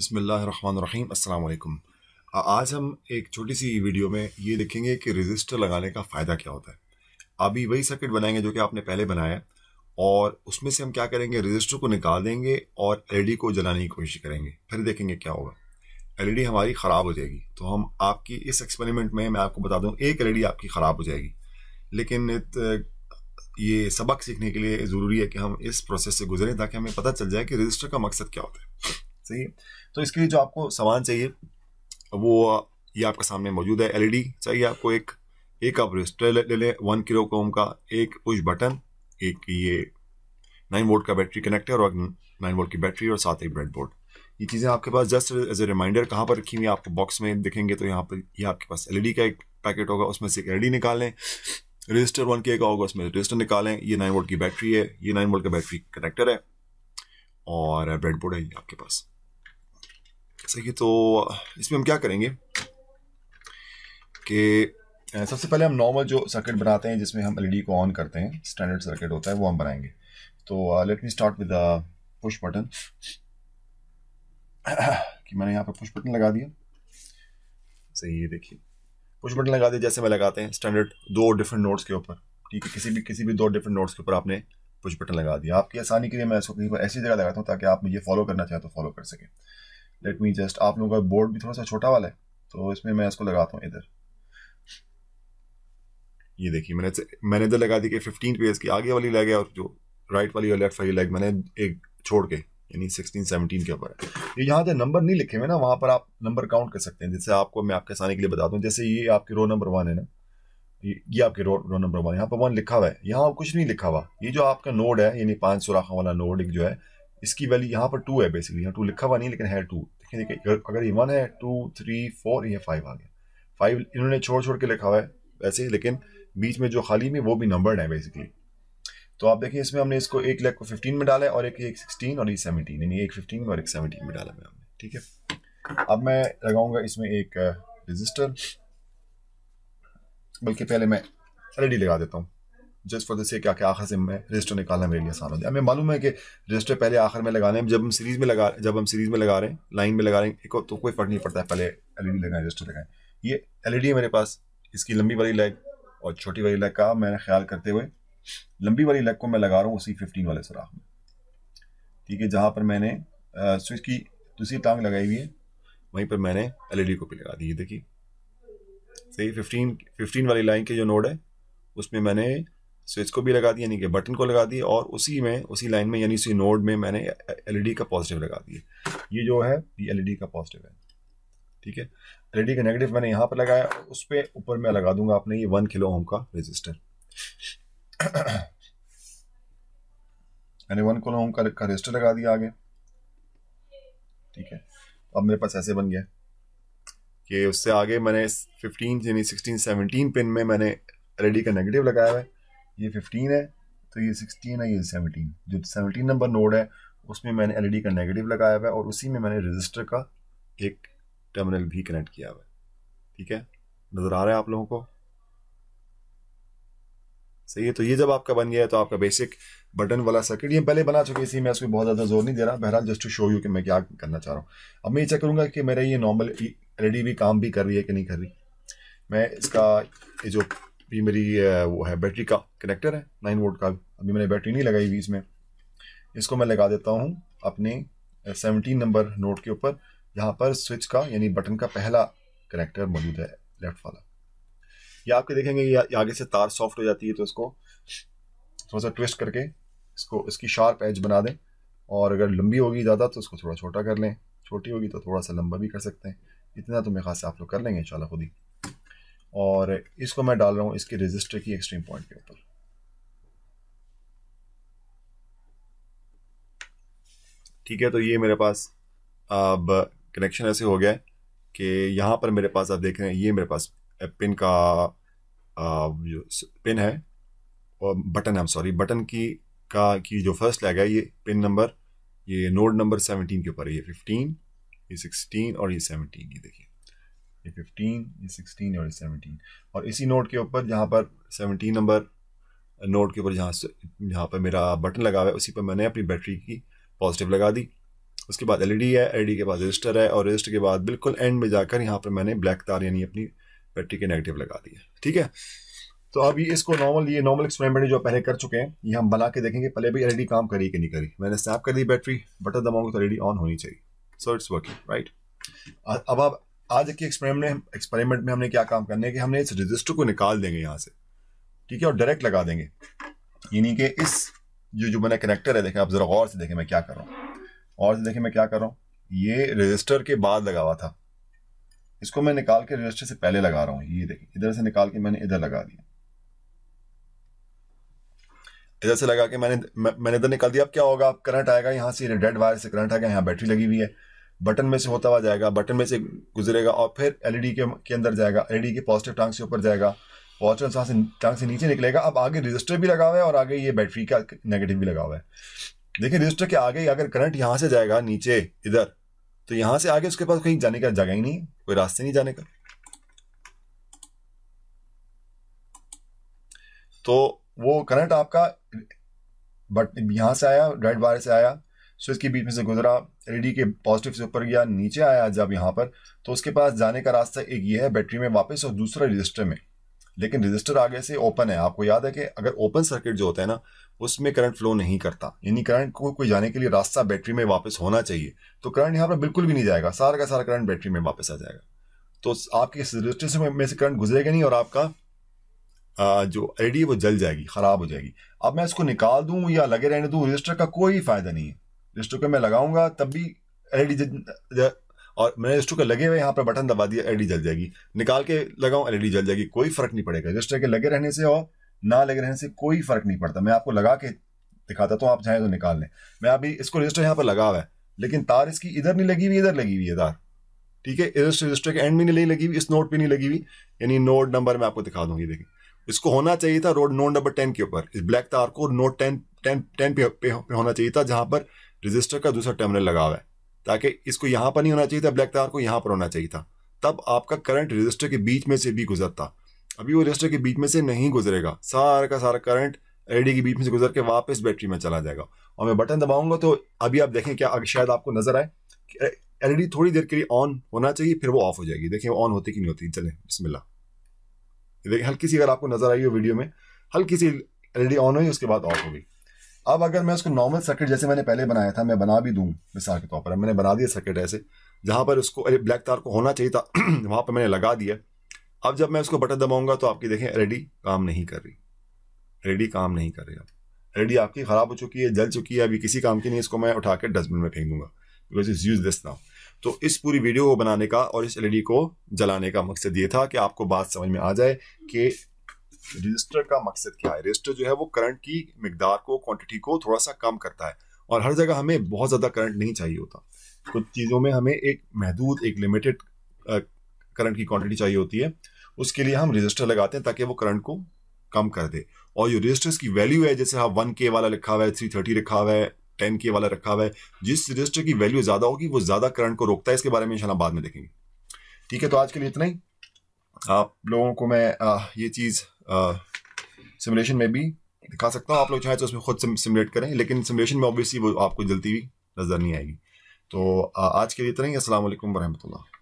बसमीम अल्लाम आज हम एक छोटी सी वीडियो में ये देखेंगे कि रजिस्टर लगाने का फ़ायदा क्या होता है अभी वही सर्किट बनाएंगे जो कि आपने पहले बनाया और उसमें से हम क्या करेंगे रजिस्टर को निकाल देंगे और एलईडी e को जलाने की कोशिश करेंगे फिर देखेंगे क्या होगा एलईडी e हमारी ख़राब हो जाएगी तो हम आपकी इस एक्सपेरिमेंट में मैं आपको बता दूँ एक एलईडी e आपकी ख़राब हो जाएगी लेकिन ये सबक सीखने के लिए ज़रूरी है कि हम इस प्रोसेस से गुजरें ताकि हमें पता चल जाए कि रजिस्टर का मकसद क्या होता है सही है तो इसके लिए जो आपको सामान चाहिए वो ये आपके सामने मौजूद है एलईडी e चाहिए आपको एक एक आप रजिस्टर ले लें वन किलो कोम का एक पुश बटन एक ये नाइन वोल्ट का बैटरी कनेक्टर और नाइन वोल्ट की बैटरी और साथ ही ब्रेड बोर्ड ये चीज़ें आपके पास जस्ट एज ए रिमाइंडर कहाँ पर रखी हुई आपको बॉक्स में दिखेंगे तो यहाँ पर ये आपके पास एलईडी e का एक पैकेट होगा उसमें से एक एल निकाल लें रजिस्टर वन के का होगा उसमें रजिस्टर निकालें ये नाइन वोल्ट की बैटरी है ये नाइन वोल्ट का बैटरी कनेक्टर है और ब्रेड बोर्ड है ये आपके पास सही है तो इसमें हम क्या करेंगे कि सबसे पहले हम नॉर्मल जो सर्किट बनाते हैं जिसमें हम एलईडी को ऑन करते हैं स्टैंडर्ड सर्किट होता है वो हम बनाएंगे तो let me start with push button कि मैंने यहाँ पर पुश बटन लगा दिया सही है देखिए पुश बटन लगा दिया जैसे मैं लगाते हैं स्टैंडर्ड दो डिफरेंट नोट्स के ऊपर ठीक है किसी भी किसी भी दो डिफरेंट नोट्स के ऊपर आपने पुश बटन लगा दिया आपकी आसानी के लिए मैं इसको कहीं पर ऐसी जगह लगाता हूँ ताकि आप मुझे फॉलो करना चाहें तो फॉलो कर सकें लेट मी जस्ट आप लोगों का बोर्ड भी थोड़ा सा छोटा वाला है तो इसमें मैं इसको लगाता हूँ इधर ये देखिए मैंने मैंने इधर लगा दी कि फिफ्टीन पेज की आगे वाली लेग है और जो राइट वाली और लेफ्ट वाली लेग मैंने एक छोड़ के यानी सिक्सटीन सेवनटीन के ऊपर है ये यहाँ जो नंबर नहीं लिखे हुए ना वहाँ पर आप नंबर काउंट कर सकते हैं जैसे आपको मैं आपके आसानी के लिए बताता हूँ जैसे ये आपके रो नंबर वन है ना ये आपके रो रो नंबर वन यहाँ पर वन लिखा हुआ है यहाँ कुछ नहीं लिखा हुआ ये जो आपका नोड है यानी पाँच सौ राखा वाला नोड जो है इसकी वैल्यू यहाँ पर टू है बेसिकली यहाँ टू लिखा हुआ नहीं लेकिन है टू देखिए देखिए अगर ये वन है टू थ्री फोर ये फाइव आ गया फाइव इन्होंने छोड़ छोड़ के लिखा हुआ है वैसे ही लेकिन बीच में जो खाली में वो भी नंबर है बेसिकली तो आप देखिए इसमें हमने इसको एक लैख को फिफ्टीन में डाला है और एक एक सिक्सटीन और एक सेवनटीन यानी एक फिफ्टीन में और एक सेवनटीन में डाला है हमने ठीक है अब मैं लगाऊंगा इसमें एक रजिस्टर uh, बल्कि पहले मैं एल e लगा देता हूँ जस्ट फॉर द से क्या आखिर से मैं रजिस्टर तो निकालना मेरे लिए आसान हो जाए हमें मालूम है कि रजिस्टर तो पहले आखिर में लगाने जब हम सीरीज में लगा जब हम सीरीज में लगा रहे हैं लाइन में लगा रहे हैं एक तो कोई फर्क नहीं पड़ता है पहले एल ई डी लगाएं रजिस्टर लगाएं ये एल ई डी है मेरे पास इसकी लंबी वाली लेग और छोटी वाली लेग का मैंने ख्याल करते हुए लंबी वाली लेग को मैं लगा रहा हूँ उसी फिफ्टीन वाले सराख में ठीक है जहाँ पर मैंने स्विच की दूसरी टांग लगाई हुई है वहीं पर मैंने एल ई डी को भी लगा दी देखिए सही फिफ्टीन फिफ्टीन वाली लाइन के जो नोड है उसमें मैंने स्विच को भी लगा दिया यानी कि बटन को लगा दिया और उसी में उसी लाइन में यानी उसी नोड में मैंने एलईडी का पॉजिटिव लगा दिया ये जो है ये एलईडी का पॉजिटिव है ठीक है एलईडी का नेगेटिव मैंने यहाँ पर लगाया उस पर ऊपर मैं लगा दूंगा आपने ये वन किलो ओम का रजिस्टर मैंने वन किलो ओम का रजिस्टर लगा दिया आगे ठीक है अब मेरे पास ऐसे बन गया कि उससे आगे मैंने 15 यानी 16 17 पिन में मैंने एलईडी का नेगेटिव लगाया हुआ है ये फिफ्टीन है तो ये सिक्सटीन है ये सेवनटीन जो सेवनटीन नंबर नोड है उसमें मैंने एलईडी e का नेगेटिव लगाया हुआ है और उसी में मैंने रजिस्टर का एक टर्मिनल भी कनेक्ट किया हुआ है ठीक है नज़र आ रहा है आप लोगों को सही है तो ये जब आपका बन गया है तो आपका बेसिक बटन वाला सर्किट ये पहले बना चुके इसी मैं इसमें बहुत ज़्यादा जोर नहीं दे रहा बहरहाल जस्ट टू शो यू कि मैं क्या करना चाह रहा हूँ अब मैं ये चेक करूँगा कि मेरा ये नॉर्मल एलईडी e भी काम भी कर रही है कि नहीं कर रही मैं इसका ये जो भी मेरी वो है बैटरी का कनेक्टर है नाइन वोल्ट का अभी मैंने बैटरी नहीं लगाई हुई इसमें इसको मैं लगा देता हूँ अपने सेवनटीन नंबर नोट के ऊपर यहाँ पर स्विच का यानी बटन का पहला कनेक्टर मौजूद है लेफ्ट वाला ये आपके देखेंगे ये आगे से तार सॉफ्ट हो जाती है तो इसको थोड़ा सा ट्विस्ट करके इसको इसकी शार्प एज बना दें और अगर लंबी होगी ज़्यादा तो उसको थोड़ा छोटा कर लें छोटी होगी तो थोड़ा सा लंबा भी कर सकते हैं इतना तो मेरे खास से आप लोग कर लेंगे इंशाल्लाह खुद ही और इसको मैं डाल रहा हूँ इसके रजिस्टर की एक्सट्रीम पॉइंट के ऊपर ठीक है तो ये मेरे पास अब कनेक्शन ऐसे हो गया कि यहाँ पर मेरे पास आप देख रहे हैं ये मेरे पास पिन का जो पिन है और बटन है सॉरी बटन की का की जो फर्स्ट लैग है ये पिन नंबर ये नोड नंबर सेवनटीन के ऊपर है ये फिफ्टीन ये सिक्सटीन और ये सेवनटीन ये देखिए ये फिफ्टीन ये सिक्सटीन और ये सेवनटीन और इसी नोट के ऊपर जहाँ पर सेवनटीन नंबर नोट के ऊपर जहाँ से जहाँ पर मेरा बटन लगा हुआ है उसी पर मैंने अपनी बैटरी की पॉजिटिव लगा दी उसके बाद एलईडी e है एलईडी e के बाद रजिस्टर है और रजिस्टर के बाद बिल्कुल एंड में जाकर यहाँ पर मैंने ब्लैक तार यानी अपनी बैटरी के नेगेटिव लगा दिया ठीक है तो अभी इसको नॉर्मल ये नॉर्मल एक्सपेरिमेंट जो पहले कर चुके हैं ये हम बना के देखेंगे पहले भी एलईडी e काम करी कि नहीं करी मैंने स्नैप कर दी बैटरी बटन दबाऊंगे तो एलईडी ऑन होनी चाहिए सो इट्स वर्किंग राइट अब आप आज के एक्सपेरिमेंट में एक्सपेरिमेंट में हमने क्या काम करने के कि हमने इस रजिस्टर को निकाल देंगे यहाँ से ठीक है और डायरेक्ट लगा देंगे यानी कि इस जो जो मैंने कनेक्टर है देखें आप ज़रा गौर से देखें मैं क्या कर रहा हूँ और से देखें मैं क्या कर रहा हूँ ये रजिस्टर के बाद लगा हुआ था इसको मैं निकाल के रजिस्टर से पहले लगा रहा हूँ ये देखें इधर से निकाल के मैंने इधर लगा दिया इधर से लगा के मैंने मैंने इधर निकाल दिया अब क्या होगा अब करंट आएगा यहाँ से डेड वायर से करंट आएगा यहाँ बैटरी लगी हुई है बटन में से होता हुआ जाएगा बटन में से गुजरेगा और फिर एलईडी e के के अंदर जाएगा एलईडी e के पॉजिटिव टांग से ऊपर जाएगा पॉजिटिव से टांग से नीचे निकलेगा अब आगे रजिस्टर भी लगा हुआ है और आगे ये बैटरी का नेगेटिव भी लगा हुआ है देखिए रजिस्टर के आगे अगर करंट यहाँ से जाएगा नीचे इधर तो यहाँ से आगे उसके पास कहीं जाने का जगह ही नहीं कोई रास्ते नहीं जाने का तो वो करंट आपका बट यहाँ से आया रेड बार से आया सो के बीच में से गुजरा एलईडी के पॉजिटिव से ऊपर गया नीचे आया जब यहाँ पर तो उसके पास जाने का रास्ता एक ये है बैटरी में वापस और दूसरा रजिस्टर में लेकिन रजिस्टर आगे से ओपन है आपको याद है कि अगर ओपन सर्किट जो होता है ना उसमें करंट फ्लो नहीं करता यानी करंट को कोई जाने के लिए रास्ता बैटरी में वापस होना चाहिए तो करंट यहाँ पर बिल्कुल भी नहीं जाएगा सारा का सारा करंट बैटरी में वापस आ जाएगा तो आपके रजिस्टर से में से करंट गुजरेगा नहीं और आपका जो एल वो जल जाएगी ख़राब हो जाएगी अब मैं इसको निकाल दूँ या लगे रहने दूँ रजिस्टर का कोई फ़ायदा नहीं है रिस्टो का मैं लगाऊंगा तब भी एल ई और मैंने रिस्टो के लगे हुए यहाँ पर बटन दबा दिया एल जल जाएगी निकाल के लगाऊं एल जल जाएगी कोई फर्क नहीं पड़ेगा रजिस्टर के लगे रहने से और ना लगे रहने से कोई फर्क नहीं पड़ता मैं आपको लगा के दिखाता तो आप चाहें तो निकाल लें मैं अभी इसको रजिस्टर यहाँ पर लगा हुआ है लेकिन तार इसकी इधर नहीं लगी हुई इधर लगी हुई है तार ठीक है इधर रजिस्टर के एंड में नहीं लगी हुई इस नोट पे नहीं लगी हुई यानी नोट नंबर मैं आपको दिखा दूंगी देखिए इसको होना चाहिए था रोड नोट नंबर टेन के ऊपर इस ब्लैक तार को नोट टेन टेन टेन पे, होना चाहिए था जहाँ पर रजिस्टर का दूसरा टर्मिनल लगा हुआ है ताकि इसको यहाँ पर नहीं होना चाहिए था ब्लैक तार को यहाँ पर होना चाहिए था तब आपका करंट रजिस्टर के बीच में से भी गुजरता अभी वो रजिस्टर के बीच में से नहीं गुजरेगा सारा का सारा करंट एलईडी के बीच में से गुजर के वापस बैटरी में चला जाएगा और मैं बटन दबाऊंगा तो अभी आप देखें क्या शायद आपको नजर आए एलईडी थोड़ी देर के लिए ऑन होना चाहिए फिर वो ऑफ हो जाएगी देखिए ऑन होती कि नहीं होती चले बिस्मिल्ला देखिए हल्की सी अगर आपको नजर आई हो वीडियो में हल्की सी एलईडी ऑन हुई उसके बाद ऑफ हो गई अब अगर मैं उसको नॉर्मल सर्किट जैसे मैंने पहले बनाया था मैं बना भी दूँ मिसाल के तौर पर मैंने बना दिया सर्किट ऐसे जहाँ पर उसको अरे ब्लैक तार को होना चाहिए था वहाँ पर मैंने लगा दिया अब जब मैं उसको बटन दबाऊंगा तो आपकी देखें रेडी काम नहीं कर रही रेडी काम नहीं कर रही आप रेडी आपकी ख़राब हो चुकी है जल चुकी है अभी किसी काम की नहीं इसको मैं उठा के डस्टबिन में फेंक दूंगा because is use this now तो इस पूरी वीडियो को बनाने का और इस एलईडी को जलाने का मकसद ये था कि आपको बात समझ में आ जाए कि रजिस्टर का मकसद क्या है रजिस्टर जो है वो करंट की मकदार को क्वांटिटी को थोड़ा सा कम करता है और हर जगह हमें बहुत ज़्यादा करंट नहीं चाहिए होता कुछ चीज़ों में हमें एक महदूद एक लिमिटेड करंट की क्वांटिटी चाहिए होती है उसके लिए हम रजिस्टर लगाते हैं ताकि वो करंट को कम कर दे और जो रजिस्टर्स की वैल्यू है जैसे हाँ वन के वाला लिखा हुआ है थ्री थर्टी रखा हुआ है टेन के वाला रखा हुआ है जिस रजिस्टर की वैल्यू ज़्यादा होगी वो ज़्यादा करंट को रोकता है इसके बारे में इन बाद में देखेंगे ठीक है तो आज के लिए इतना ही आप लोगों को मैं आ, ये चीज़ सिमुलेशन में भी दिखा सकता हूँ आप लोग चाहे तो उसमें खुद सिमुलेट करें लेकिन सिमुलेशन में ऑब्वियसली वो आपको जल्दी भी नज़र नहीं आएगी तो आज के लिए इतना ही असल वरहमल